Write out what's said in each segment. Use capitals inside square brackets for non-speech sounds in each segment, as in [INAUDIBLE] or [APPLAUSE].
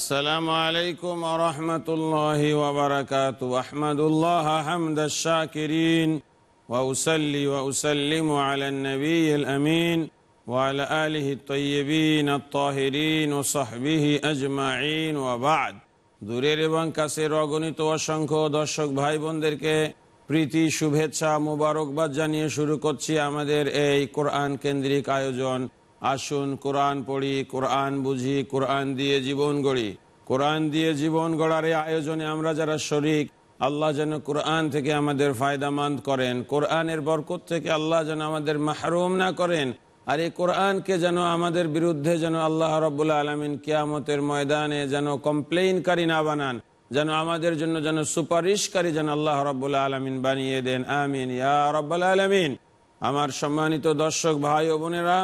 السلام عليكم ورحمة الله وبركاته أحمد الله حمد الشاكرين وأسلي وأسلم على النبي الأمين وعلى آله الطيبين الطاهرين وصحبه أجمعين وبعد দূরের এবং কাছের অগণিত অসংখ্য দর্শক ভাই বোনদেরকে প্রীতি শুভেচ্ছা মুবারকবাদ জানিয়ে শুরু করছি আমাদের এই কোরআন কেন্দ্রিক আয়োজন আসুন কোরআন পড়ি কোরআন বুঝি কোরআন দিয়ে জীবন গড়ি কোরআন দিয়ে জীবন গড়ার এই আয়োজনে আমরা যারা শরিক আল্লাহ যেন কোরআন থেকে আমাদের ফায়দামান্দ করেন কোরআনের বরকত থেকে আল্লাহ যেন আমাদের মাহরুম না করেন আর এই কোরআনকে যেন আমাদের বিরুদ্ধে যেন আল্লাহ রবুল্লা আলমিন কিয়ামতের ময়দানে যেন কমপ্লেইনকারী না বানান যেন আমাদের জন্য যেন সুপারিশকারী যেন আল্লাহ রবুল্লা আলমিন বানিয়ে দেন আমিন ইয়া রব্বাল আলমিন আমার সম্মানিত দর্শক ভাই ও বোনেরা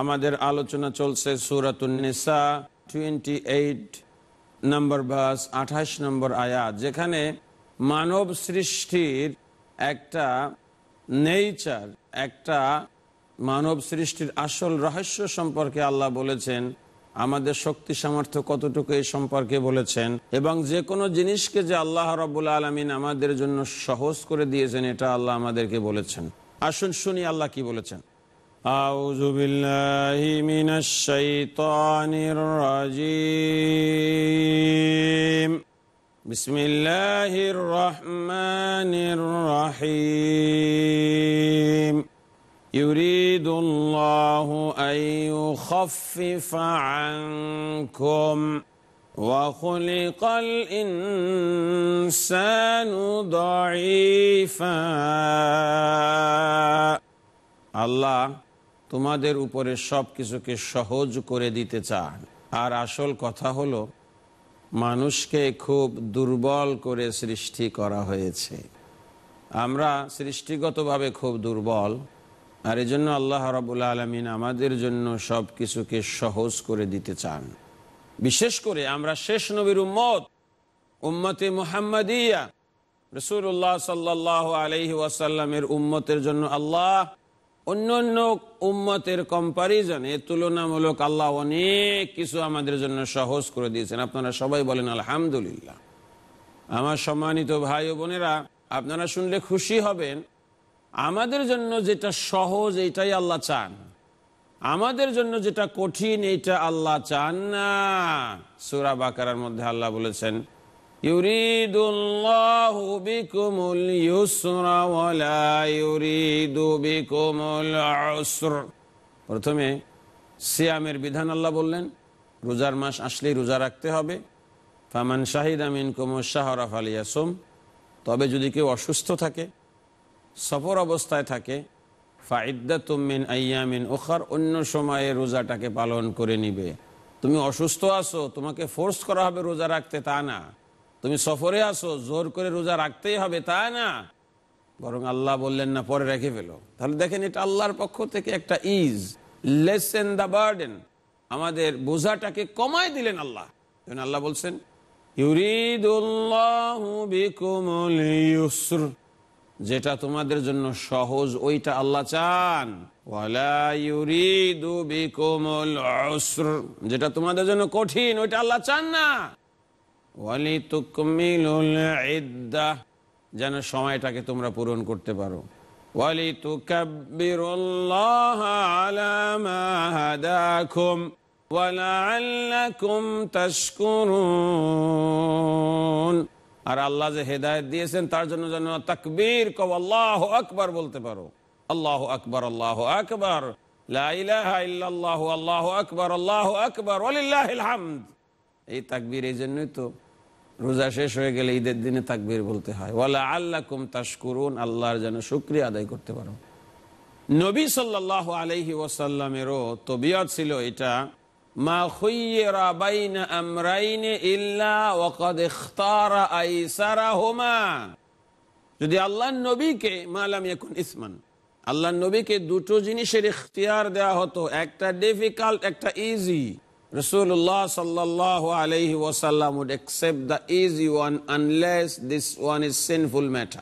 আমাদের আলোচনা চলছে সুরাতুন্নেসা টোয়েন্টি এইট নম্বর বাস আঠাশ নম্বর আয়াত যেখানে মানব সৃষ্টির একটা নেইচার একটা মানব সৃষ্টির আসল রহস্য সম্পর্কে আল্লাহ বলেছেন আমাদের শক্তি সামর্থ্য কতটুকু এই সম্পর্কে বলেছেন এবং যে কোনো জিনিসকে যে আল্লাহ রবুল্লা আলমিন আমাদের জন্য সহজ করে দিয়েছেন এটা আল্লাহ আমাদেরকে বলেছেন আসুন শুনি আল্লাহ কি বলেছেন أعوذ بالله من الشيطان الرجيم بسم الله الرحمن الرحيم يريد الله أن يخفف عنكم وخلق الإنسان ضعيفا الله তোমাদের উপরে সব কিছুকে সহজ করে দিতে চান আর আসল কথা হলো মানুষকে খুব দুর্বল করে সৃষ্টি করা হয়েছে আমরা সৃষ্টিগতভাবে খুব দুর্বল আর এই জন্য আল্লাহ রবুল আলমিন আমাদের জন্য সব কিছুকে সহজ করে দিতে চান বিশেষ করে আমরা শেষ নবীর উম্মত উম্মতে মুহাম্মদিয়া রসুল্লাহ সাল্লাহ আলহি ওয়াসাল্লামের উম্মতের জন্য আল্লাহ অন্যান্য উম্মতের কম্পারিজনে তুলনামূলক আল্লাহ অনেক কিছু আমাদের জন্য সহজ করে দিয়েছেন আপনারা সবাই বলেন আলহামদুলিল্লাহ আমার সম্মানিত ভাই ও বোনেরা আপনারা শুনলে খুশি হবেন আমাদের জন্য যেটা সহজ এটাই আল্লাহ চান আমাদের জন্য যেটা কঠিন এটা আল্লাহ চান না সুরা বাকার মধ্যে আল্লাহ বলেছেন প্রথমে সিয়ামের বিধান আল্লাহ বললেন রোজার মাস আসলে রোজা রাখতে হবে ফামান শাহিদ আমিন কুমর শাহরাফ আলিয়াসুম তবে যদি কেউ অসুস্থ থাকে সফর অবস্থায় থাকে ফাইদ্দা তুমিন আইয়ামিন ওখার অন্য সময়ে রোজাটাকে পালন করে নিবে তুমি অসুস্থ আছো তোমাকে ফোর্স করা হবে রোজা রাখতে তা না তুমি সফরে আসো জোর করে রোজা রাখতেই হবে তা না বরং আল্লাহ বললেন না পরে রেখে ফেলো তাহলে দেখেন এটা আল্লাহর পক্ষ থেকে একটা ইজ এন দ্য বার্ডেন আমাদের বোঝাটাকে কমায় দিলেন আল্লাহ আল্লাহ বলছেন যেটা তোমাদের জন্য সহজ ওইটা আল্লাহ চান যেটা তোমাদের জন্য কঠিন ওইটা আল্লাহ চান না ওয়ালি যেন সময়টাকে তোমরা পূরণ করতে পারো ওয়ালি মা আর আল্লাহ যে হেদায়েত দিয়েছেন তার জন্য যেন তকবীর কব আল্লাহ আকবর বলতে পারো আল্লাহ আকবর আল্লাহ আকবর লা আকবর আল্লাহ আকবর এই তাকবীর এই জন্যই তো রোজা শেষ হয়ে গেলে ঈদের দিনে তাকবির বলতে হয় ওয়ালা আল্লাহ কুম তাসকুরুন আল্লাহর যেন শুক্রিয়া আদায় করতে পারো নবী সাল আলহি ওয়াসাল্লামেরও তবিয়ত ছিল এটা মা ইল্লা যদি আল্লাহ নবীকে মালাম ইসমান দুটো জিনিসের ইখতিয়ার দেওয়া হতো একটা ডিফিকাল্ট একটা easy Rasulullah sallallahu alayhi wasallam would accept the easy one unless this one is sinful matter.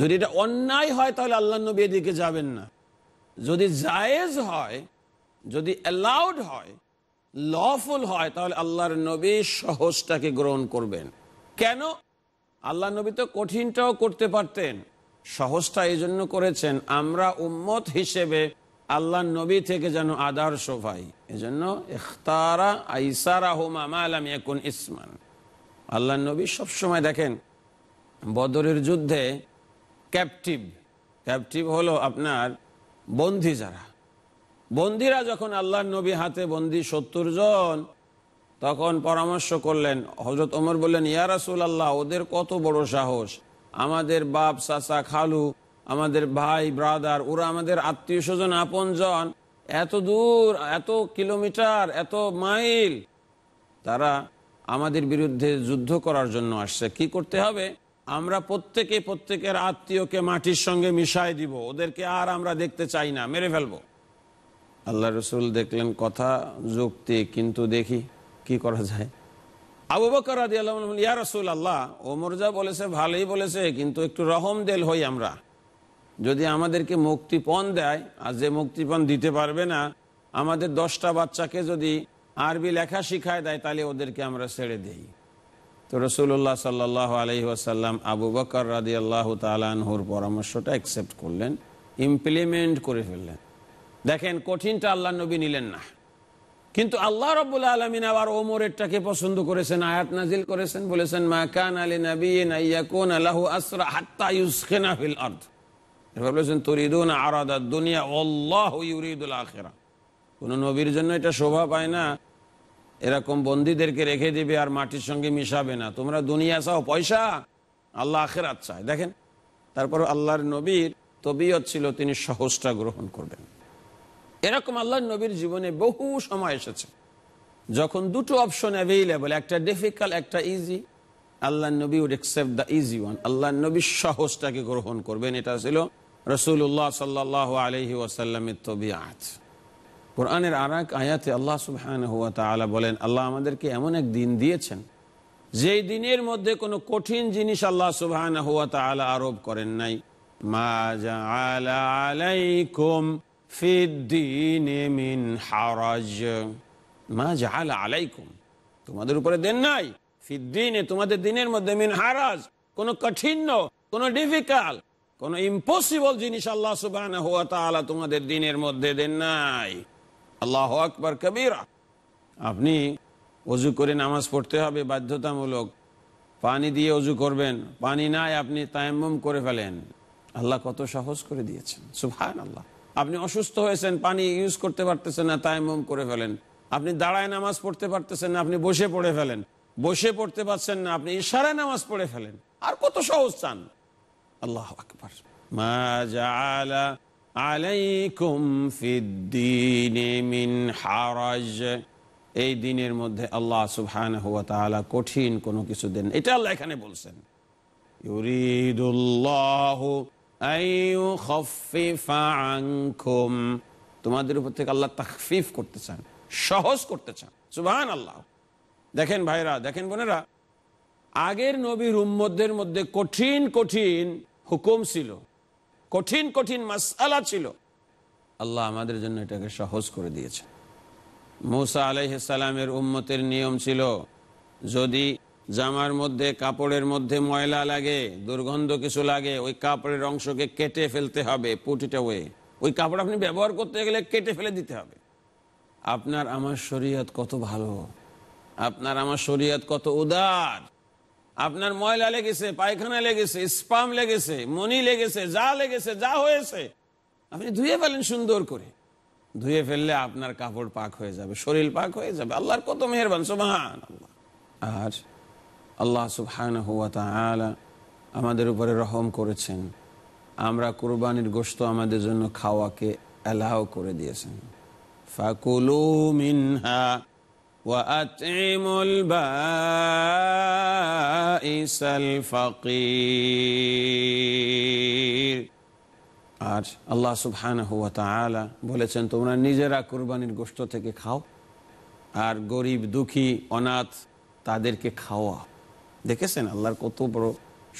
যদি এটা অন্যায় হয় তাহলে আল্লাহ নবী এদিকে যাবেন না যদি জায়েজ হয় যদি অ্যালাউড হয় লফুল হয় তাহলে আল্লাহর নবী সহজটাকে গ্রহণ করবেন কেন আল্লাহ নবী তো কঠিনটাও করতে পারতেন সহজটা এই জন্য করেছেন আমরা উম্মত হিসেবে আল্লাহ নবী থেকে যেন আদর্শ ভাই এজন্য ইখতারা আইসারা ইসমান আল্লাহ নবী সবসময় দেখেন বদরের যুদ্ধে ক্যাপটিভ ক্যাপটিভ হলো আপনার বন্দি যারা বন্দিরা যখন আল্লাহ নবী হাতে বন্দি সত্তর জন তখন পরামর্শ করলেন হজরত ওমর বললেন ইয়ারাসুল আল্লাহ ওদের কত বড় সাহস আমাদের বাপ চাচা খালু আমাদের ভাই ব্রাদার ওরা আমাদের আত্মীয় স্বজন আপনজন এত দূর এত কিলোমিটার এত মাইল তারা আমাদের বিরুদ্ধে যুদ্ধ করার জন্য আসছে কি করতে হবে আমরা প্রত্যেকে প্রত্যেকের আত্মীয়কে মাটির সঙ্গে মিশাই দিব ওদেরকে আর আমরা দেখতে চাই না মেরে ফেলবো আল্লাহ রসুল দেখলেন কথা যুক্তি কিন্তু দেখি কি করা যায় আবু বকর রাজি আল্লাহ ইয়া রসুল আল্লাহ ও যা বলেছে ভালোই বলেছে কিন্তু একটু রহম দেল হই আমরা যদি আমাদেরকে মুক্তিপণ দেয় আর যে মুক্তিপণ দিতে পারবে না আমাদের দশটা বাচ্চাকে যদি আরবি লেখা শিখায় দেয় তাহলে ওদেরকে আমরা ছেড়ে দিই তো রসুল্লাহ সাল্লাহ আলহি আসাল্লাম আবু বকর রাজি আল্লাহ তালানহুর পরামর্শটা অ্যাকসেপ্ট করলেন ইমপ্লিমেন্ট করে ফেললেন দেখেন কঠিনটা আল্লাহ নবী নিলেন না কিন্তু আল্লাহ রবুল্লা আলমিন আবার ওমরেরটাকে পছন্দ করেছেন আয়াত নাজিল করেছেন বলেছেন কান আলী নবী আল্লাহ আসরা হাত্তা ইউসখেনা ফিল অর্থ বলেছেন তরিদুন আরাদা দুনিয়া অল্লাহ ইউরিদুল আখেরা কোন নবীর জন্য এটা শোভা পায় না এরকম বন্দীদেরকে রেখে দিবে আর মাটির সঙ্গে মিশাবে না তোমরা দুনিয়া চাও পয়সা আল্লাহ আখের চায় দেখেন তারপর আল্লাহর নবীর তবিয়ত ছিল তিনি সহজটা গ্রহণ করবেন এরকম আল্লাহর নবীর জীবনে বহু সময় এসেছে যখন দুটো অপশন অ্যাভেইলেবল একটা ডিফিকাল্ট একটা ইজি আল্লাহ নবী would accept the easy one আল্লাহ নবীর সহজটাকে গ্রহণ করবেন এটা ছিল রসুল্লাহ সাল্লাহ আলহি তবি তবিয়াত কোরআনের আর এক আয়াতে আল্লাহ সুবহান হুয়া তালা বলেন আল্লাহ আমাদেরকে এমন এক দিন দিয়েছেন যেই দিনের মধ্যে কোনো কঠিন জিনিস আল্লাহ সুবহান হুয়া তালা আরোপ করেন নাই কোন কঠিন মিন হারাজ মা আলাইকুম তোমাদের উপরে দেন নাই ফিদ্দিনে তোমাদের দিনের মধ্যে মিন হারাজ কোনো কঠিন্য কোনো ডিফিকাল্ট কোন ইম্পসিবল জিনিস আল্লাহ সুবাহ তোমাদের দিনের মধ্যে দেন নাই আল্লাহ আকবর কবিরা আপনি অজু করে নামাজ পড়তে হবে বাধ্যতামূলক পানি দিয়ে অজু করবেন পানি নাই আপনি তায়াম্মম করে ফেলেন আল্লাহ কত সহজ করে দিয়েছেন সুফায়ন আল্লাহ আপনি অসুস্থ হয়েছেন পানি ইউজ করতে পারতেছেন না তায়াম্মম করে ফেলেন আপনি দাঁড়ায় নামাজ পড়তে পারতেছেন না আপনি বসে পড়ে ফেলেন বসে পড়তে পারছেন না আপনি ইশারায় নামাজ পড়ে ফেলেন আর কত সহজ চান আল্লাহ আকবর এই দিনের মধ্যে আল্লাহ কঠিন কোনো কিছু দেন এটা আল্লাহ এখানে বলছেন তোমাদের উপর থেকে আল্লাহ তাকফিফ করতে চান সহজ করতে চান সুবাহ আল্লাহ দেখেন ভাইরা দেখেন বোনেরা আগের নবীর উম্মদের মধ্যে কঠিন কঠিন হুকুম ছিল কঠিন কঠিন মাসালা ছিল আল্লাহ আমাদের জন্য এটাকে সহজ করে দিয়েছে মৌসা আলাইসালামের উম্মতের নিয়ম ছিল যদি জামার মধ্যে কাপড়ের মধ্যে ময়লা লাগে দুর্গন্ধ কিছু লাগে ওই কাপড়ের অংশকে কেটে ফেলতে হবে পুটিটা ওয়ে ওই কাপড় আপনি ব্যবহার করতে গেলে কেটে ফেলে দিতে হবে আপনার আমার শরীয়ত কত ভালো আপনার আমার শরীয়ত কত উদার আপনার ময়লা লেগেছে পায়খানা লেগেছে স্পাম লেগেছে মনি লেগেছে যা লেগেছে যা হয়েছে আপনি ধুয়ে ফেলেন সুন্দর করে ধুয়ে ফেললে আপনার কাপড় পাক হয়ে যাবে শরীর পাক হয়ে যাবে আল্লাহর কত মেহরবান সুবাহান আল্লাহ আর আল্লাহ সুবহান হুয়া তালা আমাদের উপরে রহম করেছেন আমরা কোরবানির গোশত আমাদের জন্য খাওয়াকে অ্যালাও করে দিয়েছেন ফাকুলু মিনহা وأطعموا البائس الفقير আর আল্লাহ সুবহানাহু বলেছেন তোমরা নিজেরা কুরবানির গোষ্ঠ থেকে খাও আর গরিব দুঃখী অনাথ তাদেরকে খাওয়া দেখেছেন আল্লাহর কত বড়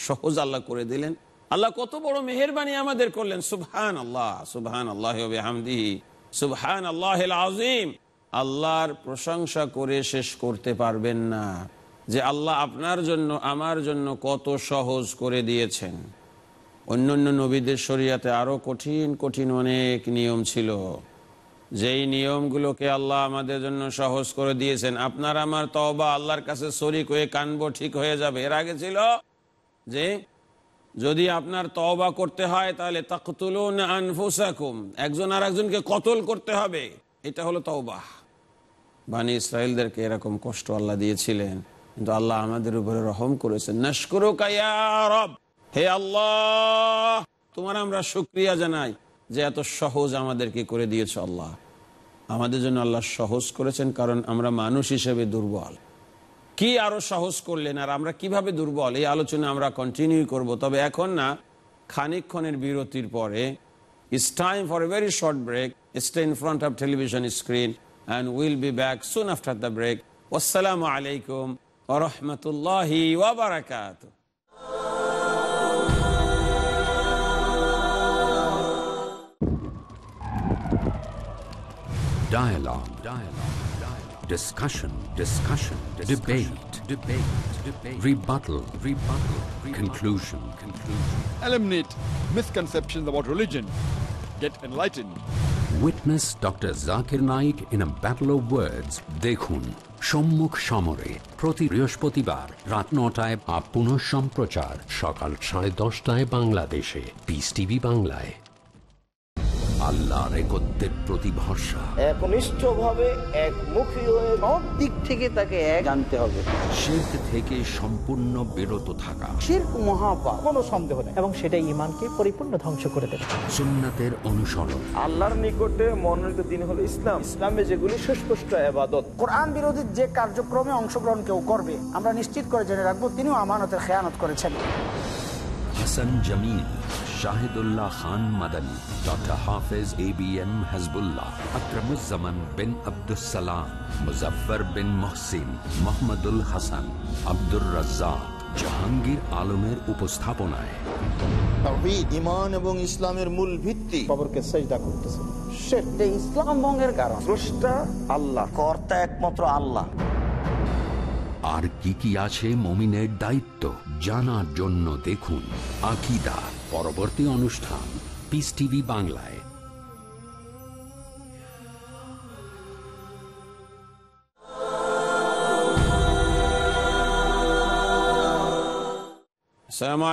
সহজ আল্লাহ করে দিলেন আল্লাহ কত বড় মেহরবানি আমাদের করলেন সুবহান আল্লাহ সুবহান আল্লাহ সুবহান আল্লাহ আজিম আল্লাহর প্রশংসা করে শেষ করতে পারবেন না যে আল্লাহ আপনার জন্য আমার জন্য কত সহজ করে দিয়েছেন অন্যান্য নবীদের শরিয়াতে আরও কঠিন কঠিন অনেক নিয়ম ছিল যেই নিয়মগুলোকে আল্লাহ আমাদের জন্য সহজ করে দিয়েছেন আপনার আমার তবা আল্লাহর কাছে শরিক হয়ে কানব ঠিক হয়ে যাবে এর আগে ছিল যে যদি আপনার তবা করতে হয় তাহলে তাকতুল আনফুসাকুম একজন আর একজনকে কতল করতে হবে এটা হলো তওবাহ বানি ইসরায়েলদেরকে এরকম কষ্ট আল্লাহ দিয়েছিলেন কিন্তু আল্লাহ আমাদের উপরে রহম করেছেন হে আল্লাহ তোমার আমরা সুক্রিয়া জানাই যে এত সহজ আমাদেরকে করে দিয়েছ আল্লাহ আমাদের জন্য আল্লাহ সহজ করেছেন কারণ আমরা মানুষ হিসেবে দুর্বল কি আরো সহজ করলেন আর আমরা কিভাবে দুর্বল এই আলোচনা আমরা কন্টিনিউ করব তবে এখন না খানিক্ষণের বিরতির পরে it's time for a very short break stay in front of television screen and we'll be back soon after the break. Wassalamu alaikum wa rahmatullahi wa barakatuh. Dialogue. Dialogue. Discussion. Discussion. Discussion. Debate. Debate. Debate. Rebuttal. Rebuttal. Rebuttal. Conclusion. Conclusion. Eliminate misconceptions about religion. Get enlightened. Witness Dr. Zakir Naik in a battle of words. দেখুন সম্মুখ সমরে প্রতি বৃহস্পতিবার রাত নটায় up পুনঃ সম্প্রচার সকাল সাড়ে দশটায় বাংলাদেশে পিস টিভি বাংলায় আল্লাহর একত্রের প্রতি ভরসা একমুখী দিক থেকে তাকে এক হবে থেকে সম্পূর্ণ বিরত থাকা সন্দেহ এবং ইমানকে পরিপূর্ণ ধ্বংস করে অনুসরণ আল্লাহর মনোনীত দিন হলো ইসলাম যেগুলি বিরোধী যে কার্যক্রমে অংশগ্রহণ কেউ করবে আমরা নিশ্চিত করে জেনে রাখবো তিনিও আমানতের খেয়ানত করেছেন শাহিদুল্লাহ খান Madani doctor Hafez A B bin Abdussalam Muzaffar Hasan Abdur Razzaq Jahangir আলমের উপস্থাপনায় এবং ইসলামের মূল ভিত্তি খবরকে সেজদা আল্লাহ কর্তা একমাত্র আল্লাহ আর কি কি আছে মমিনের দায়িত্ব জানার জন্য দেখুন আকিদা পরবর্তী অনুষ্ঠান পিস টিভি বাংলায়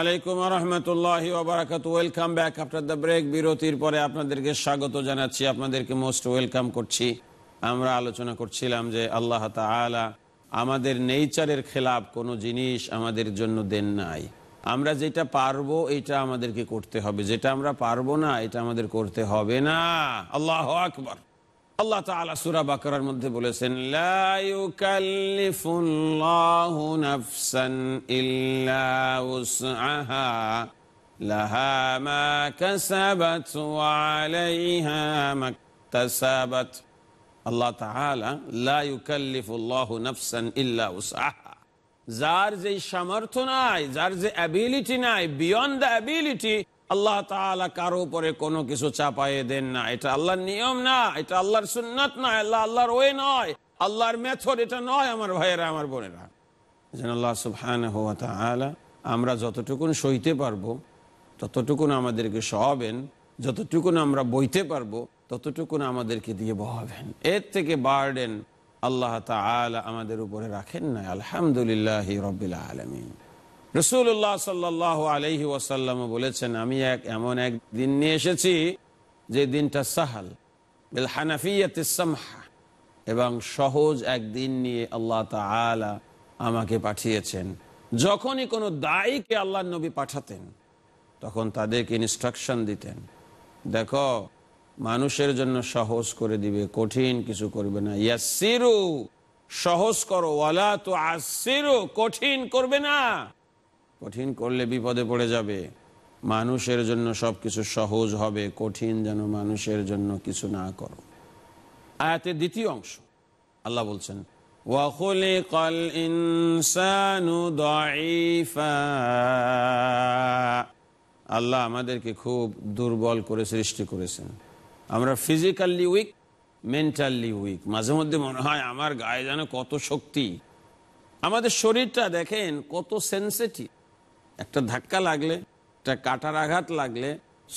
আলাইকুম ওয়েলকাম ব্যাক দ্য ব্রেক বিরতির পরে আপনাদেরকে স্বাগত জানাচ্ছি আপনাদেরকে মোস্ট ওয়েলকাম করছি আমরা আলোচনা করছিলাম যে আমাদের নেচারের খেলাপ কোনো জিনিস আমাদের জন্য দেন নাই আমরা যেটা পারবো এটা আমাদেরকে করতে হবে যেটা আমরা পারবো না এটা আমাদের করতে হবে না আল্লাহ আকবর আল্লাহ তালা সুরা বাকরার মধ্যে বলেছেন মা আল্লাহ তাআলা লা ইউকাল্লিফুল্লাহু নাফসান ইল্লা উসআহা যার যে সামর্থ্য নাই যার যে অ্যাবিলিটি নাই বিয়ন্ড দ্য অ্যাবিলিটি আল্লাহ তালা কারো উপরে কোনো কিছু চাপাই দেন না এটা আল্লাহর নিয়ম না এটা আল্লাহর সুন্নত না আল্লাহ আল্লাহর ওয়ে নয় আল্লাহর মেথড এটা নয় আমার ভাইয়েরা আমার বোনেরা যেন আল্লাহ সুবহান আমরা যতটুকুন সইতে পারবো ততটুকুন আমাদেরকে সহাবেন যতটুকুন আমরা বইতে পারবো ততটুকুন আমাদেরকে দিয়ে বহাবেন এর থেকে বার্ডেন আল্লাহ তালা আমাদের উপরে রাখেন না আলহামদুলিল্লাহ রবিল আলমিন রসুল্লাহ সাল্লাহ আলহি ওয়াসাল্লাম বলেছেন আমি এক এমন এক দিন নিয়ে এসেছি যে দিনটা সাহাল বিল হানাফিয়াতিসামহা এবং সহজ এক দিন নিয়ে আল্লাহ তালা আমাকে পাঠিয়েছেন যখনই কোনো দায়ীকে আল্লাহ নবী পাঠাতেন তখন তাদেরকে ইনস্ট্রাকশন দিতেন দেখো মানুষের জন্য সহজ করে দিবে কঠিন কিছু করবে না ইয়াসিরু সহজ করো ওয়ালা তো আসিরু কঠিন করবে না কঠিন করলে বিপদে পড়ে যাবে মানুষের জন্য সব কিছু সহজ হবে কঠিন যেন মানুষের জন্য কিছু না করো আয়াতের দ্বিতীয় অংশ আল্লাহ বলছেন আল্লাহ আমাদেরকে খুব দুর্বল করে সৃষ্টি করেছেন আমরা ফিজিক্যালি উইক মেন্টালি উইক মাঝে মধ্যে মনে হয় আমার গায়ে যেন কত শক্তি আমাদের শরীরটা দেখেন কত সেন্সিটিভ একটা ধাক্কা লাগলে একটা কাটার আঘাত লাগলে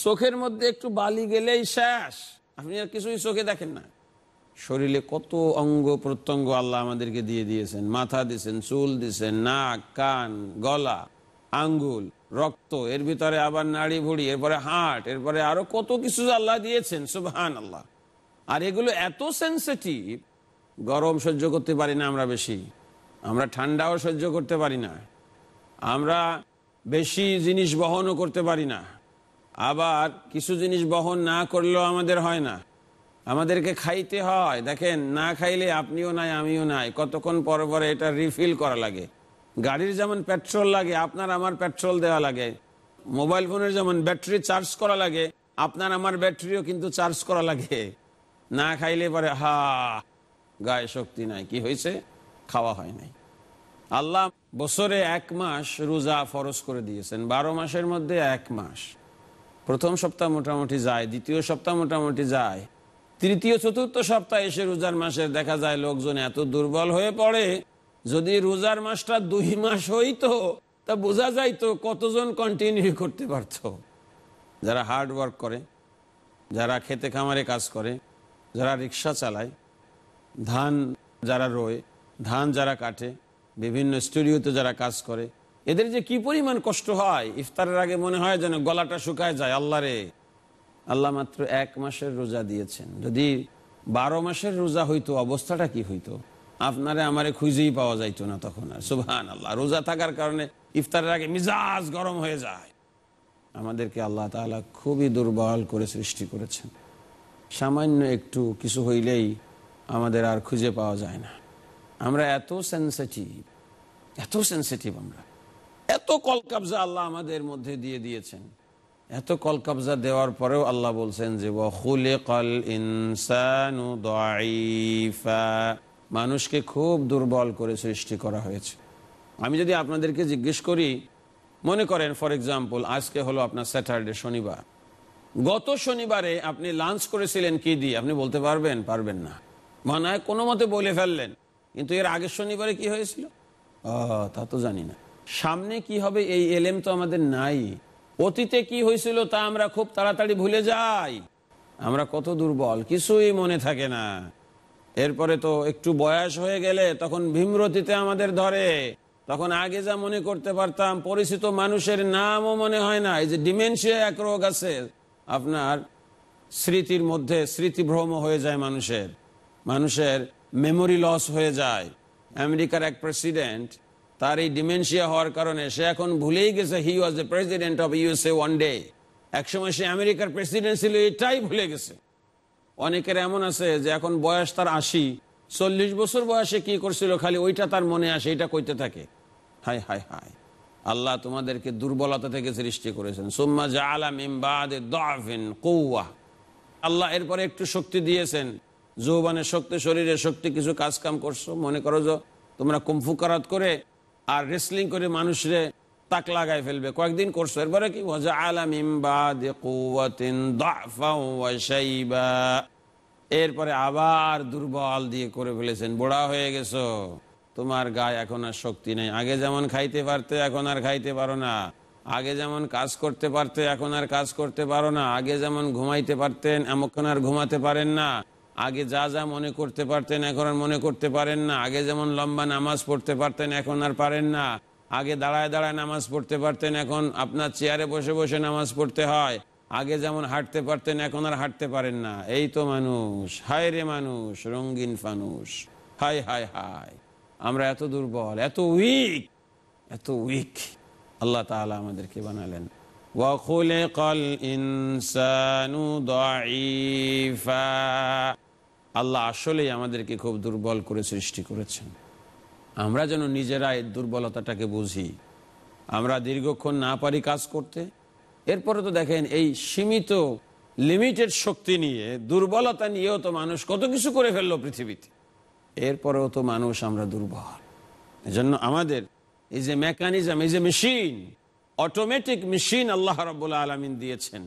চোখের মধ্যে একটু বালি গেলেই শেষ আপনি আর কিছুই চোখে দেখেন না শরীরে কত অঙ্গ প্রত্যঙ্গ আল্লাহ আমাদেরকে দিয়ে দিয়েছেন মাথা দিয়েছেন চুল দিয়েছেন নাক কান গলা আঙ্গুল রক্ত এর ভিতরে আবার নাড়ি ভুড়ি এরপরে হার্ট এরপরে আরো কত কিছু আল্লাহ দিয়েছেন সুবহান আল্লাহ আর এগুলো এত সেন্সিটিভ গরম সহ্য করতে পারি না আমরা বেশি আমরা ঠান্ডাও সহ্য করতে পারি না আমরা বেশি জিনিস বহনও করতে পারি না আবার কিছু জিনিস বহন না করলেও আমাদের হয় না আমাদেরকে খাইতে হয় দেখেন না খাইলে আপনিও নাই আমিও নাই কতক্ষণ পর পরে এটা রিফিল করা লাগে গাড়ির যেমন পেট্রোল লাগে আপনার আমার পেট্রোল দেওয়া লাগে মোবাইল ফোনের যেমন ব্যাটারি চার্জ করা লাগে আপনার আমার ব্যাটারিও কিন্তু চার্জ করা লাগে না খাইলে পরে হা গায়ে শক্তি নাই কি হয়েছে খাওয়া হয় নাই আল্লাহ বছরে এক মাস রোজা ফরস করে দিয়েছেন বারো মাসের মধ্যে এক মাস প্রথম সপ্তাহ মোটামুটি যায় দ্বিতীয় সপ্তাহ মোটামুটি যায় তৃতীয় চতুর্থ সপ্তাহে এসে রোজার মাসের দেখা যায় লোকজন এত দুর্বল হয়ে পড়ে যদি রোজার মাসটা দুই মাস হইতো তা বোঝা যাইতো কতজন কন্টিনিউ করতে পারত যারা হার্ড ওয়ার্ক করে যারা খেতে খামারে কাজ করে যারা রিক্সা চালায় ধান যারা রোয় ধান যারা কাটে বিভিন্ন স্টুডিওতে যারা কাজ করে এদের যে কি পরিমাণ কষ্ট হয় ইফতারের আগে মনে হয় যেন গলাটা শুকায় যায় আল্লাহরে আল্লাহ মাত্র এক মাসের রোজা দিয়েছেন যদি বারো মাসের রোজা হইতো অবস্থাটা কি হইতো আপনারে আমারে খুঁজেই পাওয়া যাইত না তখন আর সুবাহান আল্লাহ রোজা থাকার কারণে ইফতারের আগে মিজাজ গরম হয়ে যায় আমাদেরকে আল্লাহ তালা খুবই দুর্বল করে সৃষ্টি করেছেন সামান্য একটু কিছু হইলেই আমাদের আর খুঁজে পাওয়া যায় না আমরা এত সেন্সিটিভ এত সেন্সিটিভ আমরা এত কলকাবজা আল্লাহ আমাদের মধ্যে দিয়ে দিয়েছেন এত কলকাবজা দেওয়ার পরেও আল্লাহ বলছেন যে মানুষকে খুব দুর্বল করে সৃষ্টি করা হয়েছে আমি যদি আপনাদেরকে জিজ্ঞেস করি মনে করেন ফর এক্সাম্পল আজকে হলো আপনার স্যাটারডে শনিবার গত শনিবারে আপনি লাঞ্চ করেছিলেন কি দিয়ে আপনি বলতে পারবেন পারবেন না মনে হয় কোনো মতে বলে ফেললেন কিন্তু এর আগের শনিবারে কি হয়েছিল তা তো জানি না সামনে কি হবে এই এলেম তো আমাদের নাই অতীতে কি হয়েছিল তা আমরা খুব তাড়াতাড়ি ভুলে যাই আমরা কত দুর্বল কিছুই মনে থাকে না এরপরে তো একটু বয়স হয়ে গেলে তখন ভীমরতিতে আমাদের ধরে তখন আগে যা মনে করতে পারতাম পরিচিত মানুষের নামও মনে হয় না এই যে ডিমেনশিয়া এক রোগ আছে আপনার স্মৃতির মধ্যে স্মৃতিভ্রম হয়ে যায় মানুষের মানুষের মেমোরি লস হয়ে যায় আমেরিকার এক প্রেসিডেন্ট তার এই ডিমেনশিয়া হওয়ার কারণে সে এখন ভুলেই গেছে he was the president of USA one day একসময় সে আমেরিকার প্রেসিডেন্ট ছিল এটাই ভুলে গেছে অনেকের এমন আছে যে এখন বয়স তার আশি চল্লিশ বছর বয়সে কি করছিল খালি ওইটা তার মনে আসে এটা কইতে থাকে হাই হাই হাই আল্লাহ তোমাদেরকে দুর্বলতা থেকে সৃষ্টি করেছেন সোম্মা জা আলাম ইমবাদে কৌয়া আল্লাহ এরপরে একটু শক্তি দিয়েছেন যৌবানে শক্তি শরীরে শক্তি কিছু কাজকাম করছো মনে করো যে তোমরা কুম্ফু করাত করে আর রেসলিং করে মানুষরে তাক লাগাই ফেলবে কয়েকদিন করছো এরপরে কি এরপরে আবার দুর্বল দিয়ে করে ফেলেছেন বোড়া হয়ে গেছো তোমার গায়ে এখন আর শক্তি নেই আগে যেমন খাইতে পারতে এখন আর খাইতে পারো না আগে যেমন কাজ করতে পারতে এখন আর কাজ করতে পারো না আগে যেমন ঘুমাইতে পারতেন এমনক্ষণ আর ঘুমাতে পারেন না আগে যা যা মনে করতে পারতেন এখন আর মনে করতে পারেন না আগে যেমন লম্বা নামাজ পড়তে পারতেন এখন আর পারেন না আগে দাঁড়ায় দাঁড়ায় নামাজ পড়তে পারতেন এখন আপনার চেয়ারে বসে বসে নামাজ পড়তে হয় আগে যেমন হাঁটতে পারতেন এখন আর হাঁটতে পারেন না এই তো মানুষ হায় রে মানুষ রঙ্গিন ফানুষ হায় হায় হায় আমরা এত দুর্বল এত উইক এত উইক আল্লাহ তালা আমাদেরকে বানালেন আল্লাহ আসলেই আমাদেরকে খুব দুর্বল করে সৃষ্টি করেছেন আমরা যেন নিজেরা এই দুর্বলতাটাকে বুঝি আমরা দীর্ঘক্ষণ না পারি কাজ করতে এরপরে তো দেখেন এই সীমিত লিমিটেড শক্তি নিয়ে দুর্বলতা নিয়েও তো মানুষ কত কিছু করে ফেললো পৃথিবীতে এরপরেও তো মানুষ আমরা দুর্বল এজন্য আমাদের এই যে মেকানিজম এই যে মেশিন অটোমেটিক মেশিন আল্লাহ রব্বুল্লা আলমিন দিয়েছেন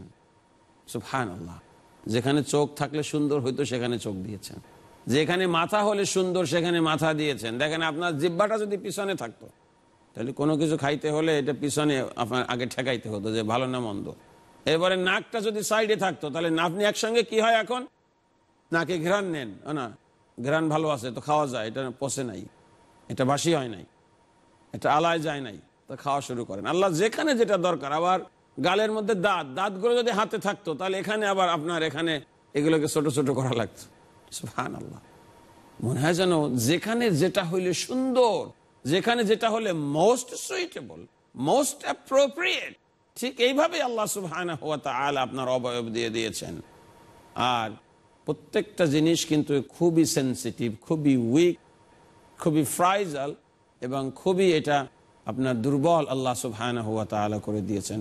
সুফান আল্লাহ যেখানে চোখ থাকলে সুন্দর হইতো সেখানে চোখ দিয়েছেন যেখানে মাথা হলে সুন্দর সেখানে মাথা দিয়েছেন দেখেন আপনার জিব্বাটা যদি পিছনে থাকতো তাহলে কোনো কিছু খাইতে হলে এটা পিছনে আপনার আগে ঠেকাইতে হতো যে ভালো না মন্দ এরপরে নাকটা যদি সাইডে থাকতো তাহলে আপনি একসঙ্গে কি হয় এখন নাকে ঘ্রাণ নেন না ঘ্রাণ ভালো আছে তো খাওয়া যায় এটা পচে নাই এটা বাসি হয় নাই এটা আলায় যায় নাই তো খাওয়া শুরু করেন আল্লাহ যেখানে যেটা দরকার আবার গালের মধ্যে দাঁত দাঁতগুলো যদি হাতে থাকতো তাহলে এখানে আবার আপনার এখানে এগুলোকে ছোট ছোট করা লাগতো আল্লাহ মনে হয় যেন যেখানে যেটা হইলে সুন্দর যেখানে যেটা হলে মোস্ট সুইটেবল মোস্ট অ্যাপ্রোপ্রিয়েট ঠিক এইভাবে আল্লাহ সুবহান আপনার অবয়ব দিয়ে দিয়েছেন আর প্রত্যেকটা জিনিস কিন্তু খুবই সেন্সিটিভ খুবই উইক খুবই ফ্রাইজাল এবং খুবই এটা আপনার দুর্বল আল্লাহ সুহায়না হুয়া তালা করে দিয়েছেন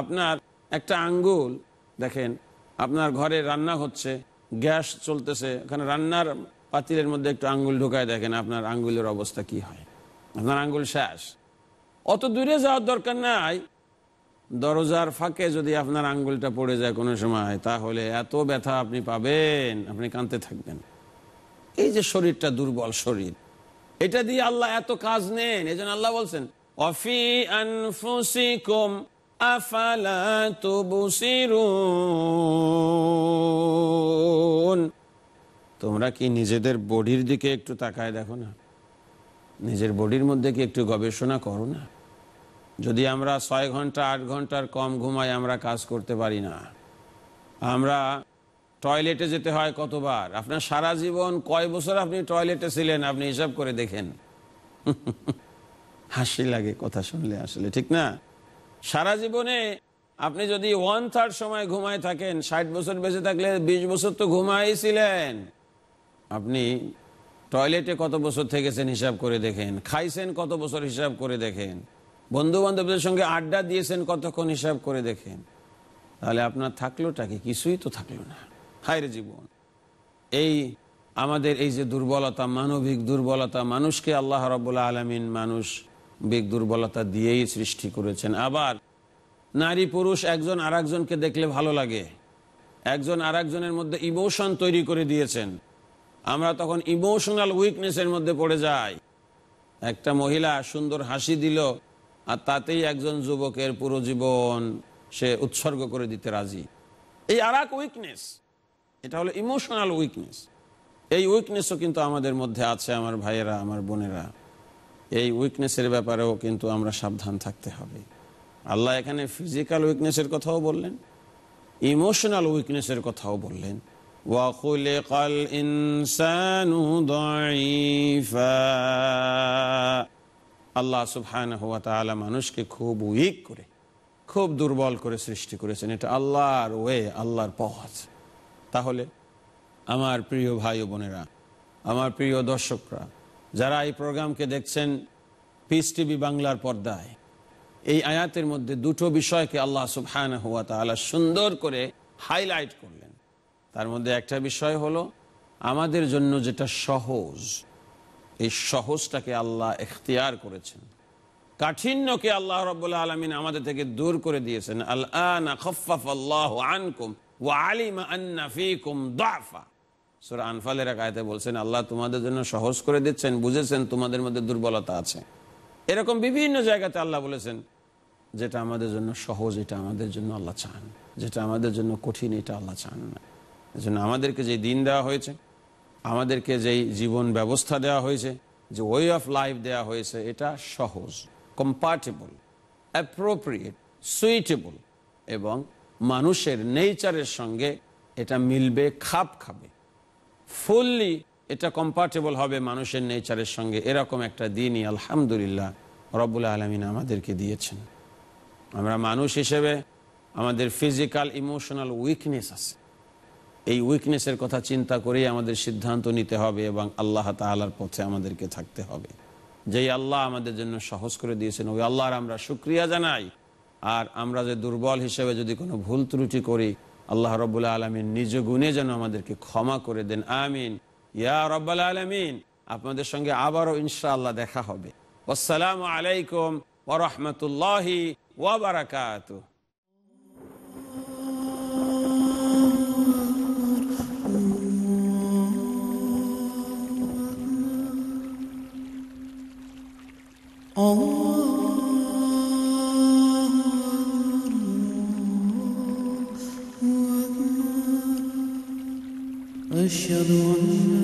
আপনার একটা আঙ্গুল দেখেন আপনার ঘরে রান্না হচ্ছে গ্যাস চলতেছে ওখানে রান্নার পাতিলের মধ্যে একটু আঙ্গুল ঢুকায় দেখেন আপনার আঙ্গুলের অবস্থা কি হয় আপনার আঙ্গুল শেষ অত দূরে যাওয়ার দরকার নাই দরজার ফাঁকে যদি আপনার আঙ্গুলটা পড়ে যায় কোনো সময় তাহলে এত ব্যথা আপনি পাবেন আপনি কাঁদতে থাকবেন এই যে শরীরটা দুর্বল শরীর এটা দিয়ে আল্লাহ এত কাজ নেন এই আল্লাহ বলছেন অফি আনফুসিকুম আফালা তোমরা কি নিজেদের বডির দিকে একটু তাকায় দেখো না নিজের বডির মধ্যে কি একটু গবেষণা করো না যদি আমরা ছয় ঘন্টা আট ঘন্টার কম ঘুমাই আমরা কাজ করতে পারি না আমরা টয়লেটে যেতে হয় কতবার আপনার সারা জীবন কয় বছর আপনি টয়লেটে ছিলেন আপনি হিসাব করে দেখেন [LAUGHS] হাসি লাগে কথা শুনলে আসলে ঠিক না সারা জীবনে আপনি যদি ওয়ান থার্ড সময় ঘুমায় থাকেন ষাট বছর বেঁচে থাকলে ২০ বছর তো ঘুমাইছিলেন আপনি টয়লেটে কত বছর থেকেছেন হিসাব করে দেখেন খাইছেন কত বছর হিসাব করে দেখেন বন্ধু বান্ধবদের সঙ্গে আড্ডা দিয়েছেন কতক্ষণ হিসাব করে দেখেন তাহলে আপনার থাকলোটা কি কিছুই তো থাকলো না হায়রে জীবন এই আমাদের এই যে দুর্বলতা মানবিক দুর্বলতা মানুষকে আল্লাহ রবুল্লা আলমিন মানুষ বেগ দুর্বলতা দিয়েই সৃষ্টি করেছেন আবার নারী পুরুষ একজন আর দেখলে ভালো লাগে একজন আর একজনের মধ্যে ইমোশন তৈরি করে দিয়েছেন আমরা তখন ইমোশনাল উইকনেসের মধ্যে পড়ে যাই একটা মহিলা সুন্দর হাসি দিল আর তাতেই একজন যুবকের পুরো জীবন সে উৎসর্গ করে দিতে রাজি এই আর এক উইকনেস এটা হলো ইমোশনাল উইকনেস এই উইকনেসও কিন্তু আমাদের মধ্যে আছে আমার ভাইয়েরা আমার বোনেরা এই উইকনেসের ব্যাপারেও কিন্তু আমরা সাবধান থাকতে হবে আল্লাহ এখানে ফিজিক্যাল উইকনেসের কথাও বললেন ইমোশনাল উইকনেসের কথাও বললেন আল্লাহ সুফান মানুষকে খুব উইক করে খুব দুর্বল করে সৃষ্টি করেছেন এটা আল্লাহর ওয়ে আল্লাহর পথ তাহলে আমার প্রিয় ভাই বোনেরা আমার প্রিয় দর্শকরা যারা এই প্রোগ্রামকে দেখছেন পিস টিভি বাংলার পর্দায় এই আয়াতের মধ্যে দুটো বিষয়কে আল্লাহ সুবহান হুয়া তালা সুন্দর করে হাইলাইট করলেন তার মধ্যে একটা বিষয় হলো আমাদের জন্য যেটা সহজ এই সহজটাকে আল্লাহ এখতিয়ার করেছেন কাঠিন্যকে আল্লাহ রবাহ আলমিন আমাদের থেকে দূর করে দিয়েছেন আল্লাহ আনকুম আলিমা আন্না ফিকুম দাফা সুরা আনফালের এক বলছেন আল্লাহ তোমাদের জন্য সহজ করে দিচ্ছেন বুঝেছেন তোমাদের মধ্যে দুর্বলতা আছে এরকম বিভিন্ন জায়গাতে আল্লাহ বলেছেন যেটা আমাদের জন্য সহজ এটা আমাদের জন্য আল্লাহ চান যেটা আমাদের জন্য কঠিন এটা আল্লাহ চান না এজন্য আমাদেরকে যে দিন দেওয়া হয়েছে আমাদেরকে যেই জীবন ব্যবস্থা দেওয়া হয়েছে যে ওয়ে অফ লাইফ দেওয়া হয়েছে এটা সহজ কম্পার্টেবল অ্যাপ্রোপ্রিয়েট সুইটেবল এবং মানুষের নেচারের সঙ্গে এটা মিলবে খাপ খাবে ফুললি এটা কম্পার্টেবল হবে মানুষের নেচারের সঙ্গে এরকম একটা দিনই আলহামদুলিল্লাহ রবুল আলমিন আমাদেরকে দিয়েছেন আমরা মানুষ হিসেবে আমাদের ফিজিক্যাল ইমোশনাল উইকনেস আছে এই উইকনেসের কথা চিন্তা করেই আমাদের সিদ্ধান্ত নিতে হবে এবং আল্লাহ তালার পথে আমাদেরকে থাকতে হবে যেই আল্লাহ আমাদের জন্য সহজ করে দিয়েছেন ওই আল্লাহর আমরা সুক্রিয়া জানাই আর আমরা যে দুর্বল হিসেবে যদি কোনো ভুল ত্রুটি করি আল্লাহ রবুল্লা আলমিন নিজ গুণে যেন আমাদেরকে ক্ষমা করে দেন আমিন ইয়া রব্বাল আলমিন আপনাদের সঙ্গে আবারও ইনশাআল্লাহ দেখা হবে আসসালাম আলাইকুম ওরহমতুল্লাহি ওবরাকাত Oh وأشهد أن